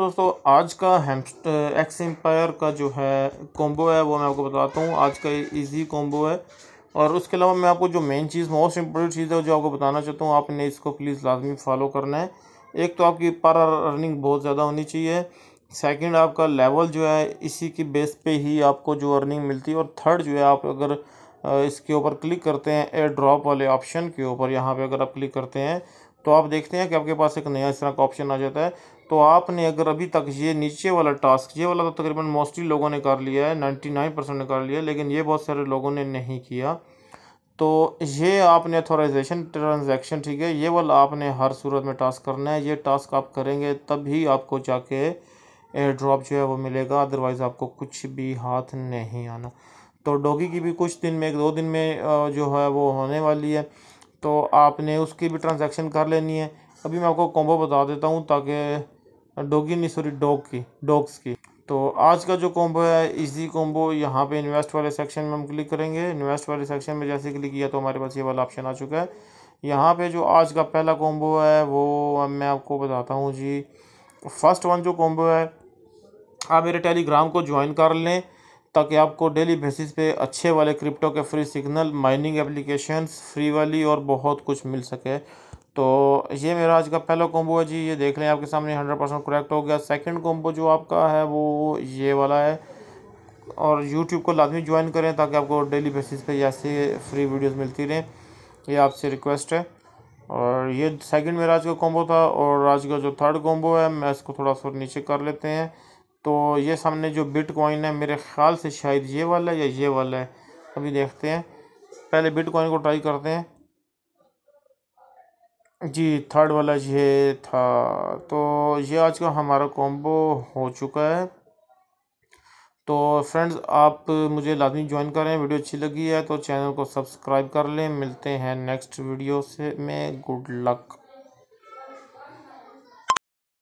दोस्तों आज का हेमस्टर एक्स एम्पायर का जो है कॉम्बो है वो मैं आपको बताता हूँ आज का इजी कॉम्बो है और उसके अलावा मैं आपको जो मेन चीज़ मोस्ट इंपॉर्टेंट चीज़ है जो आपको बताना चाहता हूँ आपने इसको प्लीज़ लाजमी फॉलो करना है एक तो आपकी पर अर्निंग बहुत ज़्यादा होनी चाहिए सेकंड आपका लेवल जो है इसी की बेस पे ही आपको जो अर्निंग मिलती है और थर्ड जो है आप अगर इसके ऊपर क्लिक करते हैं एयर ड्रॉप वाले ऑप्शन के ऊपर यहाँ पे अगर आप क्लिक करते हैं तो आप देखते हैं कि आपके पास एक नया इस तरह का ऑप्शन आ जाता है तो आपने अगर अभी तक ये नीचे वाला टास्क ये वाला तो तकरीबन मोस्टली लोगों ने कर लिया है नाइन्टी नाइन परसेंट ने कर लिया लेकिन ये बहुत सारे लोगों ने नहीं किया तो ये आपने अथोराइजेशन ट्रांजेक्शन ठीक है ये वाला आपने हर सूरत में टास्क करना है ये टास्क आप करेंगे तब ही आपको जाके एयर ड्रॉप जो है वो मिलेगा अदरवाइज़ आपको कुछ भी हाथ नहीं आना तो डोगी की भी कुछ दिन में एक दो दिन में जो है वो होने वाली है तो आपने उसकी भी ट्रांजेक्शन कर लेनी है अभी मैं आपको कॉम्बो बता देता हूँ ताकि डोगी नहीं सॉरी डॉग की डॉग्स की तो आज का जो कॉम्बो है इजी कॉम्बो यहाँ पे इन्वेस्ट वाले सेक्शन में हम क्लिक करेंगे इन्वेस्ट वाले सेक्शन में जैसे क्लिक किया तो हमारे पास ये वाला ऑप्शन आ चुका है यहाँ पे जो आज का पहला कॉम्बो है वो मैं आपको बताता हूँ जी फर्स्ट वन जो कॉम्बो है आप मेरे टेलीग्राम को ज्वाइन कर लें ताकि आपको डेली बेसिस पे अच्छे वाले क्रिप्टो के free signal mining application free वाली और बहुत कुछ मिल सके तो ये मेरा आज का पहला कॉम्बो है जी ये देख लें आपके सामने हंड्रेड परसेंट करेक्ट हो गया सेकंड कॉम्बो जो आपका है वो ये वाला है और यूट्यूब को लाजमी ज्वाइन करें ताकि आपको डेली बेसिस पे ऐसे फ्री वीडियोस मिलती रहें ये आपसे रिक्वेस्ट है और ये सेकंड मेरा आज का कॉम्बो था और आज का जो थर्ड कॉम्बो है मैं इसको थोड़ा सा नीचे कर लेते हैं तो ये सामने जो बिट है मेरे ख्याल से शायद ये वाला है या ये वाला है अभी देखते हैं पहले बिट कॉइन को ट्राई करते हैं जी थर्ड वाला ये था तो ये आज का हमारा कॉम्बो हो चुका है तो फ्रेंड्स आप मुझे लाजमी ज्वाइन करें वीडियो अच्छी लगी है तो चैनल को सब्सक्राइब कर लें मिलते हैं नेक्स्ट वीडियो से में गुड लक